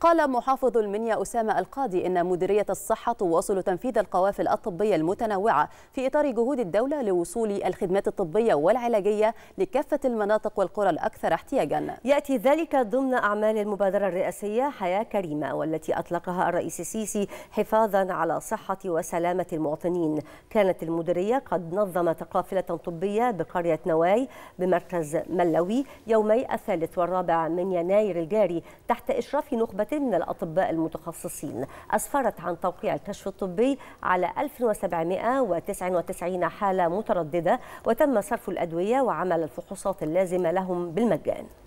قال محافظ المنيا أسامة القاضي إن مديرية الصحة تواصل تنفيذ القوافل الطبية المتنوعة في إطار جهود الدولة لوصول الخدمات الطبية والعلاجية لكافة المناطق والقرى الأكثر احتياجا يأتي ذلك ضمن أعمال المبادرة الرئاسية حياة كريمة والتي أطلقها الرئيس السيسي حفاظا على صحة وسلامة المواطنين كانت المديرية قد نظمت قافلة طبية بقرية نواي بمركز ملوي يومي الثالث والرابع من يناير الجاري تحت إشراف نخبة مجموعتين من الأطباء المتخصصين أسفرت عن توقيع الكشف الطبي على 1799 حالة مترددة وتم صرف الأدوية وعمل الفحوصات اللازمة لهم بالمجان